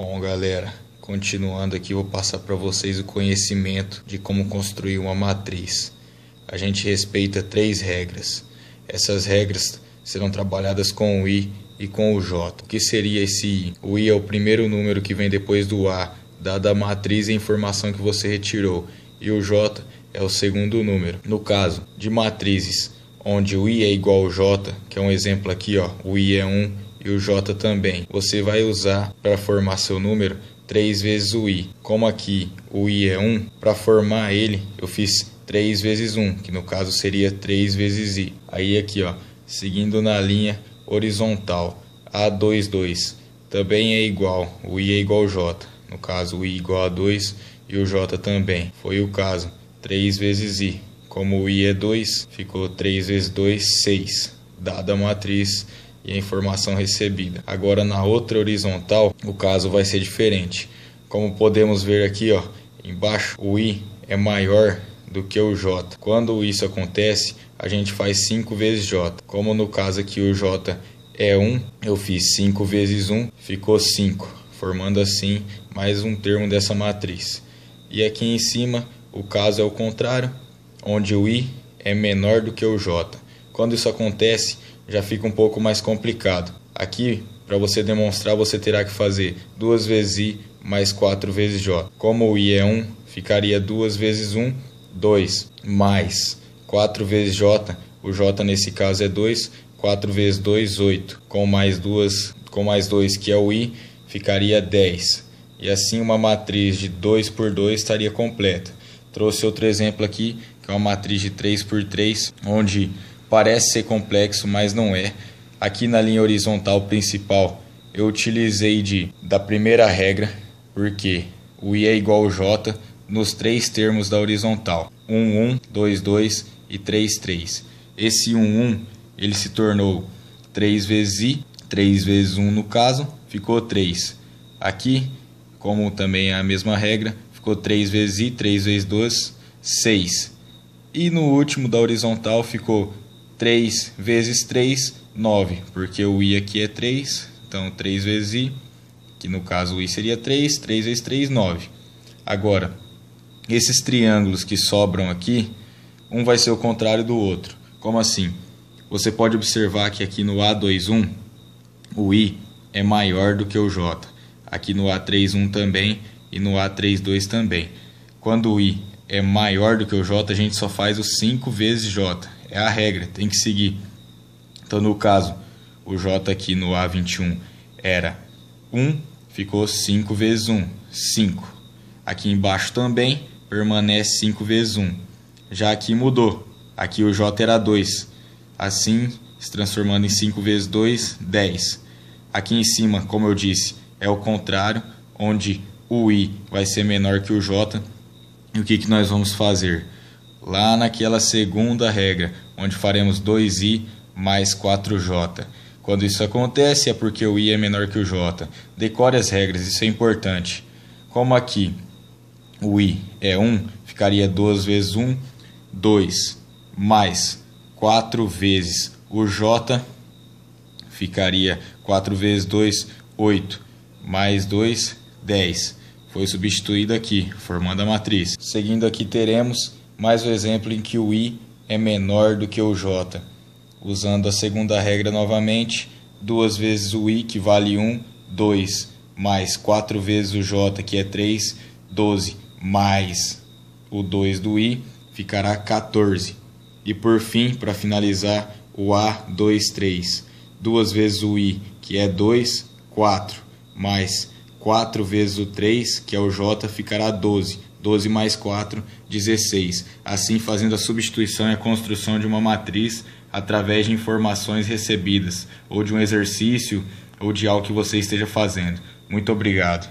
Bom, galera, continuando aqui, vou passar para vocês o conhecimento de como construir uma matriz. A gente respeita três regras. Essas regras serão trabalhadas com o i e com o j. O que seria esse i? O i é o primeiro número que vem depois do a, dada a matriz e a informação que você retirou, e o j é o segundo número. No caso de matrizes onde o i é igual ao j, que é um exemplo aqui, ó, o i é 1, e o J também. Você vai usar para formar seu número 3 vezes o i. Como aqui o i é 1, para formar ele eu fiz 3 vezes 1, que no caso seria 3 vezes i. Aí aqui, ó, seguindo na linha horizontal, A22 também é igual, o i é igual ao j. No caso, o i é igual a 2 e o j também. Foi o caso, 3 vezes i. Como o i é 2, ficou 3 vezes 2, 6. Dada a matriz e a informação recebida. Agora na outra horizontal, o caso vai ser diferente. Como podemos ver aqui, ó, embaixo, o i é maior do que o j. Quando isso acontece, a gente faz 5 vezes j. Como no caso aqui o j é 1, eu fiz 5 vezes 1, ficou 5, formando assim mais um termo dessa matriz. E aqui em cima, o caso é o contrário, onde o i é menor do que o j. Quando isso acontece, já fica um pouco mais complicado. Aqui, para você demonstrar, você terá que fazer 2 vezes i mais 4 vezes j. Como o i é 1, ficaria 2 vezes 1, 2, mais 4 vezes j, o j nesse caso é 2, 4 vezes 2, 8. Com mais 2, com mais 2 que é o i, ficaria 10. E assim uma matriz de 2 por 2 estaria completa. Trouxe outro exemplo aqui, que é uma matriz de 3 por 3, onde parece ser complexo, mas não é. Aqui na linha horizontal principal, eu utilizei de da primeira regra, porque o i é igual a j nos três termos da horizontal, 1 1, 2 2 e 3 3. Esse 1 1, ele se tornou 3 vezes i, 3 vezes 1 no caso, ficou 3. Aqui, como também é a mesma regra, ficou 3 vezes i, 3 vezes 2, 6. E no último da horizontal ficou 3 vezes 3, 9, porque o i aqui é 3, então 3 vezes i, que no caso o i seria 3, 3 vezes 3, 9. Agora, esses triângulos que sobram aqui, um vai ser o contrário do outro. Como assim? Você pode observar que aqui no A21, o i é maior do que o j. Aqui no A31 também e no A32 também. Quando o i é maior do que o j, a gente só faz o 5 vezes j é a regra, tem que seguir. Então, no caso, o J aqui no A21 era 1, ficou 5 vezes 1, 5. Aqui embaixo também permanece 5 vezes 1. Já aqui mudou, aqui o J era 2. Assim, se transformando em 5 vezes 2, 10. Aqui em cima, como eu disse, é o contrário, onde o I vai ser menor que o J. E o que, que nós vamos fazer? lá naquela segunda regra, onde faremos 2i mais 4j. Quando isso acontece é porque o i é menor que o j. Decore as regras, isso é importante. Como aqui o i é 1, ficaria 2 vezes 1, 2, mais 4 vezes o j, ficaria 4 vezes 2, 8, mais 2, 10. Foi substituído aqui, formando a matriz. Seguindo aqui teremos mais o exemplo em que o i é menor do que o j. Usando a segunda regra novamente, 2 vezes o i, que vale 1, 2, mais 4 vezes o j, que é 3, 12, mais o 2 do i, ficará 14. E por fim, para finalizar, o a, 2, 3. 2 vezes o i, que é 2, 4, mais 4 vezes o 3, que é o J, ficará 12. 12 mais 4, 16. Assim, fazendo a substituição e a construção de uma matriz através de informações recebidas, ou de um exercício, ou de algo que você esteja fazendo. Muito obrigado.